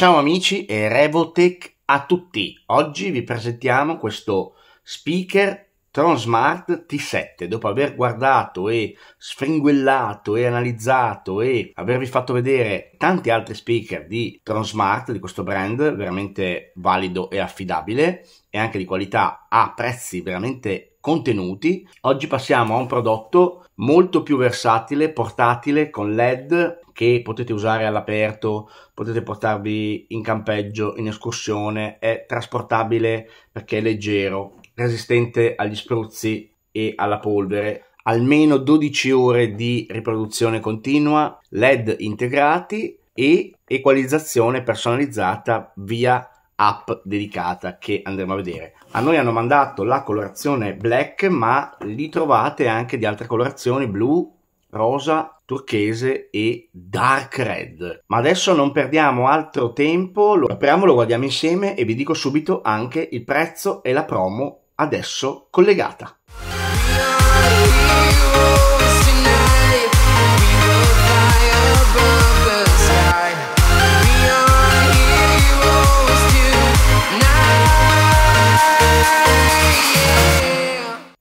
Ciao amici e Revotech a tutti. Oggi vi presentiamo questo speaker Tronsmart T7. Dopo aver guardato e sfringuellato e analizzato e avervi fatto vedere tanti altri speaker di Tronsmart, di questo brand veramente valido e affidabile e anche di qualità a prezzi veramente contenuti, oggi passiamo a un prodotto molto più versatile, portatile con LED che potete usare all'aperto, potete portarvi in campeggio, in escursione, è trasportabile perché è leggero, resistente agli spruzzi e alla polvere, almeno 12 ore di riproduzione continua, LED integrati e equalizzazione personalizzata via app dedicata che andremo a vedere. A noi hanno mandato la colorazione black, ma li trovate anche di altre colorazioni blu, rosa turchese e dark red. Ma adesso non perdiamo altro tempo, lo apriamo, lo guardiamo insieme e vi dico subito anche il prezzo e la promo adesso collegata.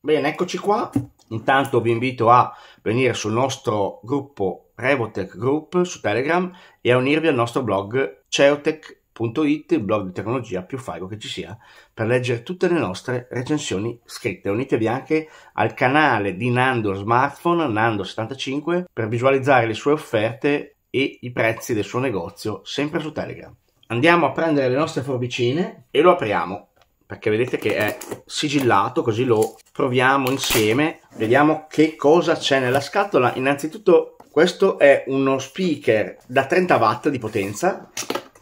Bene, eccoci qua. Intanto vi invito a venire sul nostro gruppo Revotech Group su Telegram e a unirvi al nostro blog ceotech.it, il blog di tecnologia più fago che ci sia, per leggere tutte le nostre recensioni scritte. Unitevi anche al canale di Nando Smartphone, Nando75, per visualizzare le sue offerte e i prezzi del suo negozio, sempre su Telegram. Andiamo a prendere le nostre forbicine e lo apriamo, perché vedete che è sigillato, così lo proviamo insieme, vediamo che cosa c'è nella scatola. Innanzitutto questo è uno speaker da 30 watt di potenza,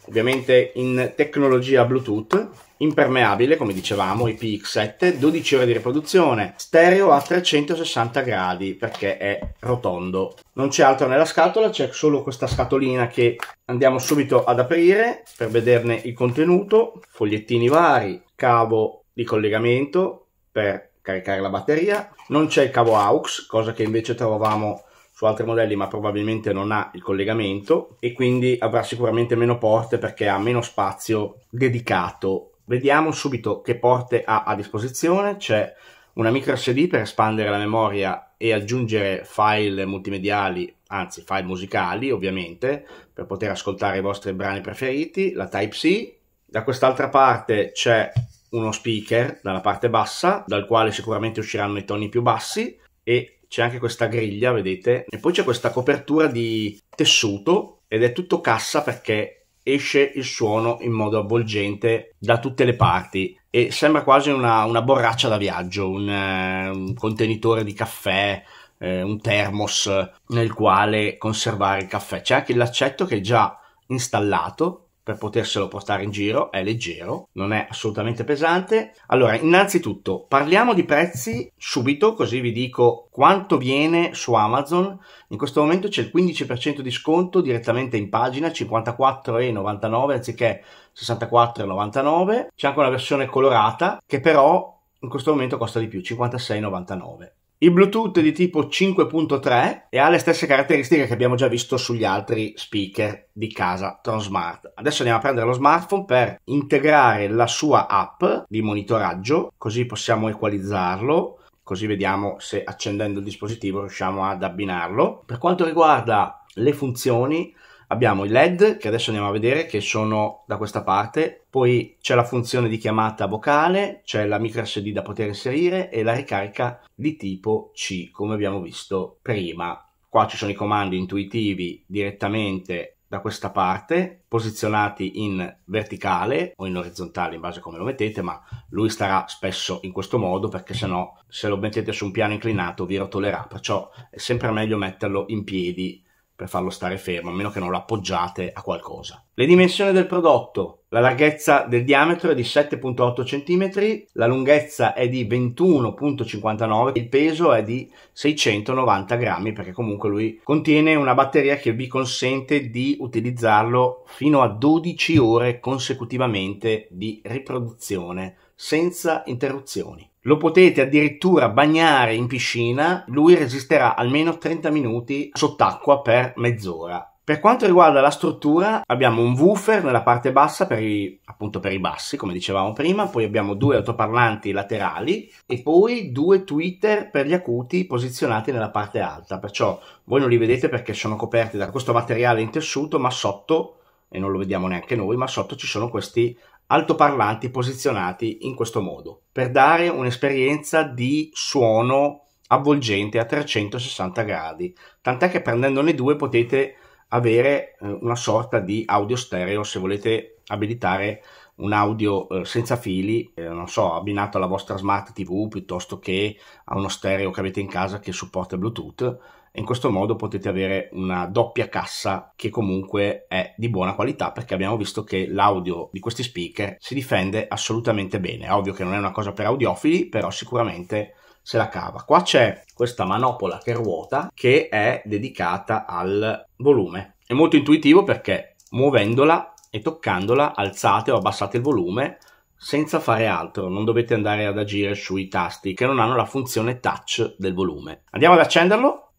ovviamente in tecnologia Bluetooth, impermeabile come dicevamo, IPX7, 12 ore di riproduzione, stereo a 360 gradi perché è rotondo. Non c'è altro nella scatola, c'è solo questa scatolina che andiamo subito ad aprire per vederne il contenuto, fogliettini vari, cavo di collegamento per caricare la batteria. Non c'è il cavo AUX, cosa che invece trovavamo su altri modelli ma probabilmente non ha il collegamento e quindi avrà sicuramente meno porte perché ha meno spazio dedicato. Vediamo subito che porte ha a disposizione, c'è una micro SD per espandere la memoria e aggiungere file multimediali, anzi file musicali ovviamente, per poter ascoltare i vostri brani preferiti, la Type-C. Da quest'altra parte c'è uno speaker dalla parte bassa, dal quale sicuramente usciranno i toni più bassi e c'è anche questa griglia, vedete? E poi c'è questa copertura di tessuto ed è tutto cassa perché esce il suono in modo avvolgente da tutte le parti e sembra quasi una, una borraccia da viaggio, un, eh, un contenitore di caffè, eh, un thermos nel quale conservare il caffè. C'è anche il l'accetto che è già installato per poterselo portare in giro, è leggero, non è assolutamente pesante. Allora, innanzitutto parliamo di prezzi subito, così vi dico quanto viene su Amazon. In questo momento c'è il 15% di sconto direttamente in pagina, 54,99 anziché 64,99. C'è anche una versione colorata che però in questo momento costa di più, 56,99. Il Bluetooth è di tipo 5.3 e ha le stesse caratteristiche che abbiamo già visto sugli altri speaker di casa Tronsmart. Adesso andiamo a prendere lo smartphone per integrare la sua app di monitoraggio, così possiamo equalizzarlo, così vediamo se accendendo il dispositivo riusciamo ad abbinarlo. Per quanto riguarda le funzioni, Abbiamo i LED che adesso andiamo a vedere che sono da questa parte, poi c'è la funzione di chiamata vocale, c'è la micro SD da poter inserire e la ricarica di tipo C come abbiamo visto prima. Qua ci sono i comandi intuitivi direttamente da questa parte, posizionati in verticale o in orizzontale in base a come lo mettete, ma lui starà spesso in questo modo perché se no se lo mettete su un piano inclinato vi rotolerà, perciò è sempre meglio metterlo in piedi per farlo stare fermo, a meno che non lo appoggiate a qualcosa. Le dimensioni del prodotto, la larghezza del diametro è di 7.8 cm, la lunghezza è di 21.59 il peso è di 690 grammi perché comunque lui contiene una batteria che vi consente di utilizzarlo fino a 12 ore consecutivamente di riproduzione senza interruzioni. Lo potete addirittura bagnare in piscina, lui resisterà almeno 30 minuti sott'acqua per mezz'ora. Per quanto riguarda la struttura, abbiamo un woofer nella parte bassa per i, appunto per i bassi, come dicevamo prima, poi abbiamo due autoparlanti laterali e poi due tweeter per gli acuti posizionati nella parte alta. Perciò voi non li vedete perché sono coperti da questo materiale in tessuto, ma sotto, e non lo vediamo neanche noi, ma sotto ci sono questi altoparlanti posizionati in questo modo per dare un'esperienza di suono avvolgente a 360 gradi tant'è che prendendone due potete avere eh, una sorta di audio stereo se volete abilitare un audio eh, senza fili, eh, non so, abbinato alla vostra smart TV piuttosto che a uno stereo che avete in casa che supporta Bluetooth. In questo modo potete avere una doppia cassa che comunque è di buona qualità perché abbiamo visto che l'audio di questi speaker si difende assolutamente bene. ovvio che non è una cosa per audiofili, però sicuramente se la cava. Qua c'è questa manopola che ruota che è dedicata al volume. È molto intuitivo perché muovendola e toccandola alzate o abbassate il volume senza fare altro, non dovete andare ad agire sui tasti che non hanno la funzione touch del volume. Andiamo ad accenderlo.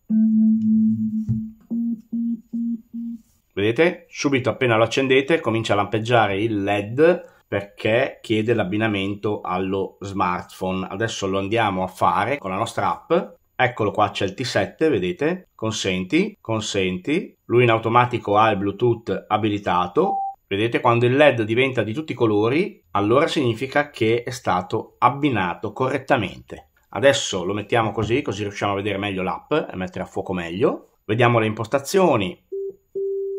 Vedete? Subito appena lo accendete comincia a lampeggiare il LED perché chiede l'abbinamento allo smartphone. Adesso lo andiamo a fare con la nostra app. Eccolo qua, c'è il T7, vedete? Consenti, consenti. Lui in automatico ha il Bluetooth abilitato Vedete, quando il LED diventa di tutti i colori, allora significa che è stato abbinato correttamente. Adesso lo mettiamo così, così riusciamo a vedere meglio l'app e mettere a fuoco meglio. Vediamo le impostazioni,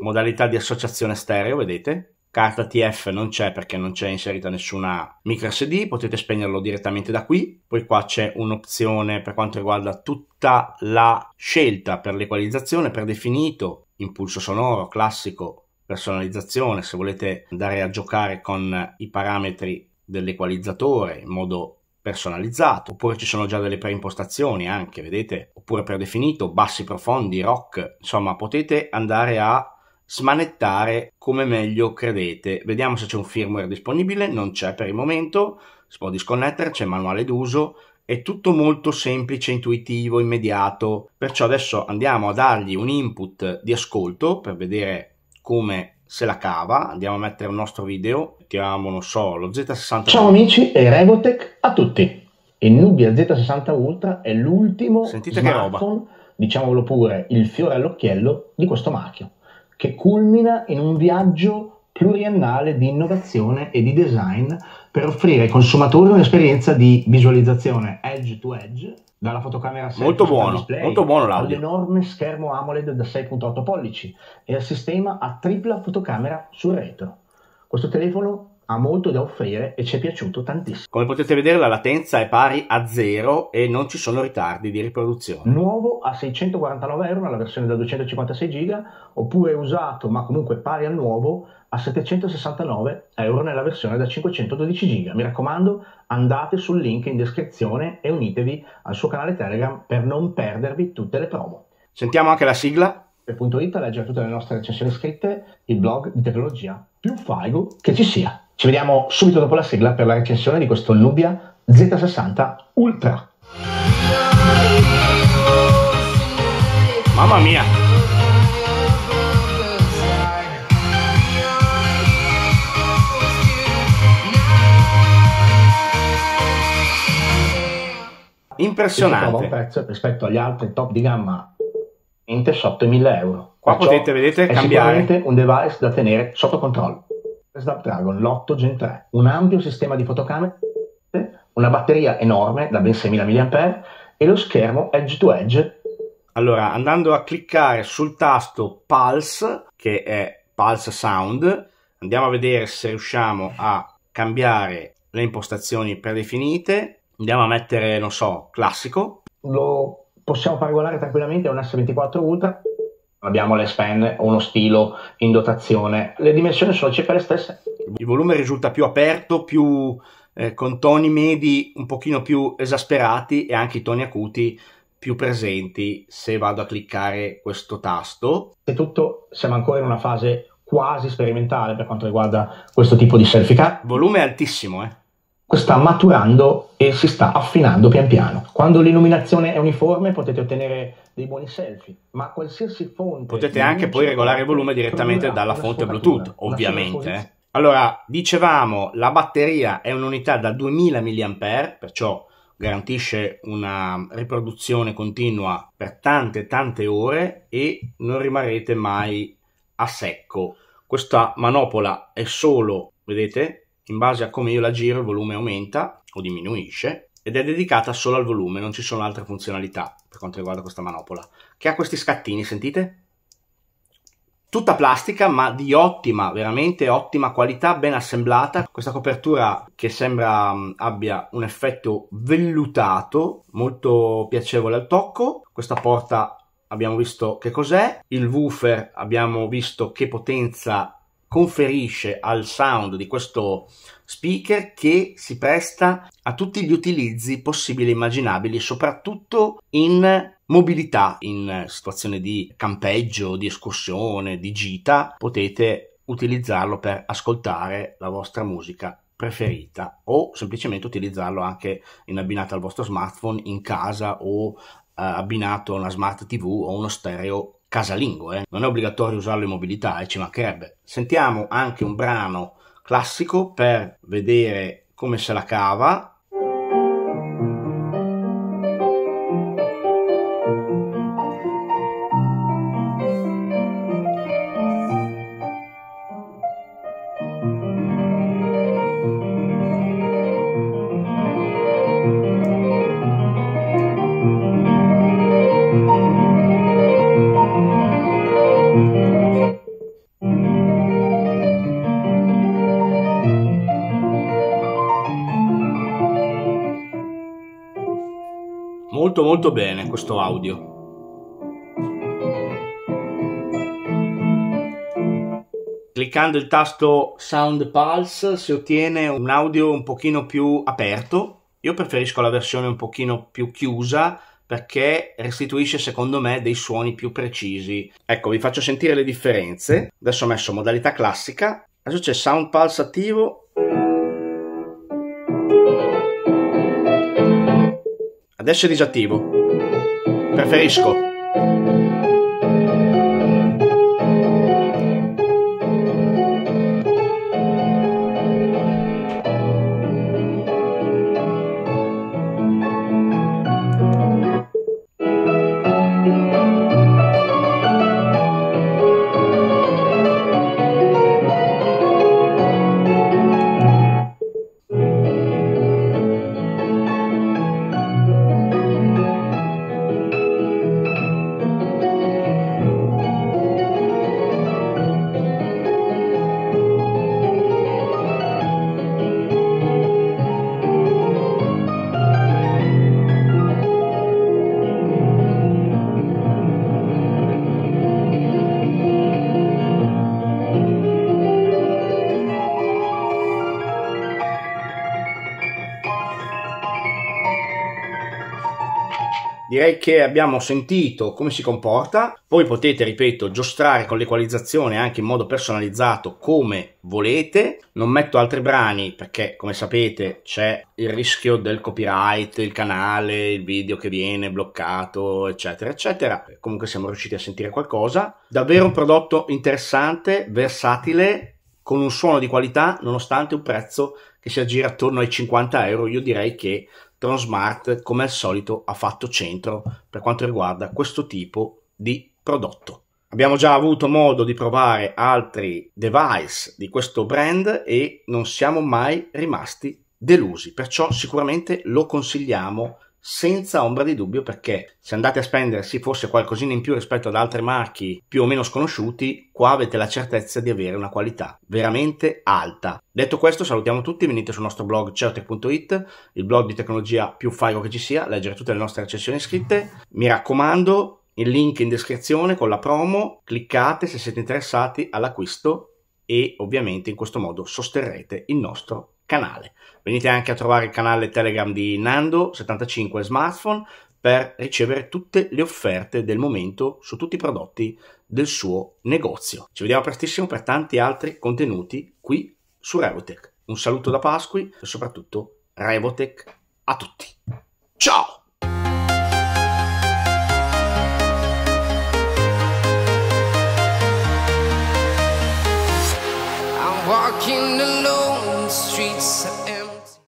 modalità di associazione stereo, vedete? Carta TF non c'è perché non c'è inserita nessuna micro SD, potete spegnerlo direttamente da qui. Poi qua c'è un'opzione per quanto riguarda tutta la scelta per l'equalizzazione, per impulso sonoro, classico, personalizzazione, se volete andare a giocare con i parametri dell'equalizzatore in modo personalizzato, oppure ci sono già delle preimpostazioni anche, vedete, oppure predefinito, bassi profondi, rock, insomma potete andare a smanettare come meglio credete. Vediamo se c'è un firmware disponibile, non c'è per il momento, si può disconnettere, c'è il manuale d'uso, è tutto molto semplice, intuitivo, immediato, perciò adesso andiamo a dargli un input di ascolto per vedere come se la cava, andiamo a mettere un nostro video, mettiamo, non so, lo Z60. Ciao amici e Revotech a tutti. Il Nubia Z60 Ultra è l'ultimo Sentite smartphone, diciamolo pure, il fiore all'occhiello di questo marchio, che culmina in un viaggio pluriennale di innovazione e di design per offrire ai consumatori un'esperienza di visualizzazione edge to edge dalla fotocamera 6 molto buono, display, molto buono all'enorme schermo AMOLED da 6.8 pollici e al sistema a tripla fotocamera sul retro. Questo telefono ha molto da offrire e ci è piaciuto tantissimo. Come potete vedere la latenza è pari a zero e non ci sono ritardi di riproduzione. Nuovo a 649 euro nella versione da 256 giga oppure usato ma comunque pari al nuovo a 769 euro nella versione da 512 giga. Mi raccomando andate sul link in descrizione e unitevi al suo canale Telegram per non perdervi tutte le promo. Sentiamo anche la sigla www.tecnologia.it a leggere tutte le nostre recensioni scritte, il blog di tecnologia più faigo che ci sia. Ci vediamo subito dopo la sigla per la recensione di questo Nubia Z60 Ultra. Mamma mia! Impressionante. Un prezzo rispetto agli altri top di gamma niente sotto i 1000 euro. Qua Perciò potete vedete, cambiare. un device da tenere sotto controllo. Snapdragon, esatto, l'8 Gen 3, un ampio sistema di fotocamere, una batteria enorme da ben 6000 mAh e lo schermo edge to edge. Allora, andando a cliccare sul tasto Pulse, che è Pulse Sound, andiamo a vedere se riusciamo a cambiare le impostazioni predefinite. Andiamo a mettere, non so, classico. Lo possiamo paragonare tranquillamente a un S24 Ultra Abbiamo le span, o uno stilo in dotazione, le dimensioni sono circa le stesse. Il volume risulta più aperto, più eh, con toni medi un pochino più esasperati e anche i toni acuti più presenti se vado a cliccare questo tasto. E tutto siamo ancora in una fase quasi sperimentale per quanto riguarda questo tipo di selfie car. Volume altissimo, eh sta maturando e si sta affinando pian piano. Quando l'illuminazione è uniforme potete ottenere dei buoni selfie, ma qualsiasi fonte... Potete anche poi regolare il volume direttamente dalla fonte Bluetooth, ovviamente. Eh. Allora, dicevamo, la batteria è un'unità da 2000 mAh, perciò garantisce una riproduzione continua per tante tante ore e non rimarrete mai a secco. Questa manopola è solo, vedete, in base a come io la giro il volume aumenta o diminuisce ed è dedicata solo al volume, non ci sono altre funzionalità per quanto riguarda questa manopola, che ha questi scattini, sentite? Tutta plastica ma di ottima, veramente ottima qualità, ben assemblata. Questa copertura che sembra mm, abbia un effetto vellutato, molto piacevole al tocco. Questa porta abbiamo visto che cos'è, il woofer abbiamo visto che potenza conferisce al sound di questo speaker che si presta a tutti gli utilizzi possibili e immaginabili, soprattutto in mobilità, in situazione di campeggio, di escursione, di gita, potete utilizzarlo per ascoltare la vostra musica preferita o semplicemente utilizzarlo anche in abbinato al vostro smartphone in casa o eh, abbinato a una smart TV o uno stereo casalingo, eh? non è obbligatorio usarlo in mobilità e eh? ci mancherebbe. Sentiamo anche un brano classico per vedere come se la cava molto molto bene questo audio. Cliccando il tasto Sound Pulse si ottiene un audio un pochino più aperto. Io preferisco la versione un pochino più chiusa perché restituisce secondo me dei suoni più precisi. Ecco, vi faccio sentire le differenze. Adesso ho messo modalità classica, adesso c'è Sound Pulse attivo Adesso è disattivo. Preferisco. direi che abbiamo sentito come si comporta, Voi potete, ripeto, giostrare con l'equalizzazione anche in modo personalizzato come volete. Non metto altri brani perché, come sapete, c'è il rischio del copyright, il canale, il video che viene bloccato, eccetera, eccetera. Comunque siamo riusciti a sentire qualcosa. Davvero un prodotto interessante, versatile, con un suono di qualità, nonostante un prezzo che si aggira attorno ai 50 euro. Io direi che Tron Smart come al solito ha fatto centro per quanto riguarda questo tipo di prodotto. Abbiamo già avuto modo di provare altri device di questo brand e non siamo mai rimasti delusi, perciò sicuramente lo consigliamo senza ombra di dubbio perché se andate a spendersi forse qualcosina in più rispetto ad altri marchi più o meno sconosciuti, qua avete la certezza di avere una qualità veramente alta. Detto questo salutiamo tutti, venite sul nostro blog certe.it, il blog di tecnologia più figo che ci sia, leggere tutte le nostre recensioni scritte. Mi raccomando, il link in descrizione con la promo, cliccate se siete interessati all'acquisto e ovviamente in questo modo sosterrete il nostro canale. Venite anche a trovare il canale Telegram di Nando75 Smartphone per ricevere tutte le offerte del momento su tutti i prodotti del suo negozio. Ci vediamo prestissimo per tanti altri contenuti qui su Revotech. Un saluto da Pasqui e soprattutto Revotech a tutti. Ciao!